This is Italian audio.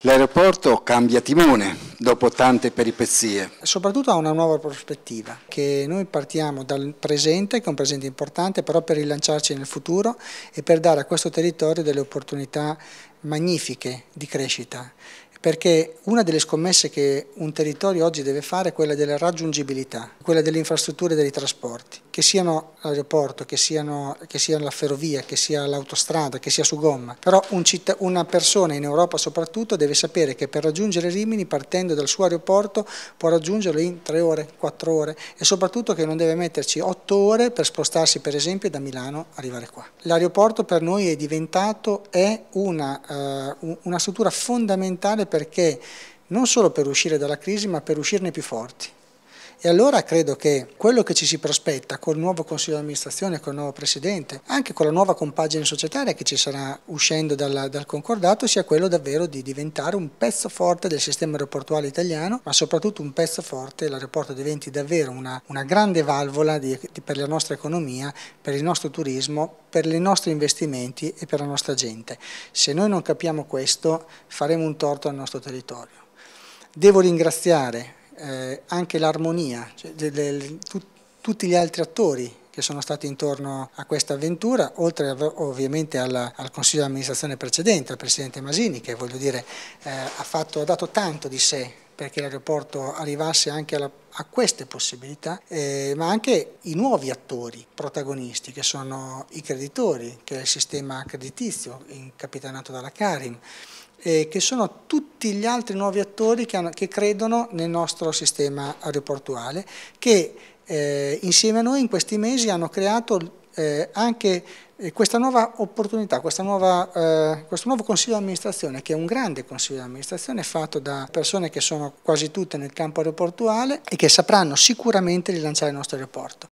L'aeroporto cambia timone dopo tante peripezie. Soprattutto ha una nuova prospettiva, che noi partiamo dal presente, che è un presente importante, però per rilanciarci nel futuro e per dare a questo territorio delle opportunità magnifiche di crescita, perché una delle scommesse che un territorio oggi deve fare è quella della raggiungibilità, quella delle infrastrutture e dei trasporti, che siano l'aeroporto, che, che, sia la ferrovia, che sia l'autostrada, che sia su gomma. Però un una persona in Europa soprattutto deve sapere che per raggiungere Rimini partendo dal suo aeroporto può raggiungerlo in 3 ore, 4 ore e soprattutto che non deve metterci 8 ore per spostarsi per esempio da Milano arrivare qua. L'aeroporto per noi è diventato, è una eh, eh, una struttura fondamentale perché non solo per uscire dalla crisi ma per uscirne più forti. E allora credo che quello che ci si prospetta col nuovo Consiglio di amministrazione, col nuovo Presidente, anche con la nuova compagine societaria che ci sarà uscendo dalla, dal concordato, sia quello davvero di diventare un pezzo forte del sistema aeroportuale italiano, ma soprattutto un pezzo forte, l'aeroporto diventi davvero una, una grande valvola di, di, per la nostra economia, per il nostro turismo, per i nostri investimenti e per la nostra gente. Se noi non capiamo questo faremo un torto al nostro territorio. Devo ringraziare eh, anche l'armonia, cioè, del, del, tu, tutti gli altri attori che sono stati intorno a questa avventura, oltre ovviamente alla, al Consiglio di amministrazione precedente, al Presidente Masini, che dire, eh, ha, fatto, ha dato tanto di sé perché l'aeroporto arrivasse anche alla, a queste possibilità, eh, ma anche i nuovi attori protagonisti che sono i creditori, che è il sistema creditizio incapitanato dalla Karim, eh, che sono tutti gli altri nuovi attori che, hanno, che credono nel nostro sistema aeroportuale, che eh, insieme a noi in questi mesi hanno creato eh, anche eh, questa nuova opportunità, questa nuova, eh, questo nuovo consiglio di amministrazione, che è un grande consiglio di amministrazione fatto da persone che sono quasi tutte nel campo aeroportuale e che sapranno sicuramente rilanciare il nostro aeroporto.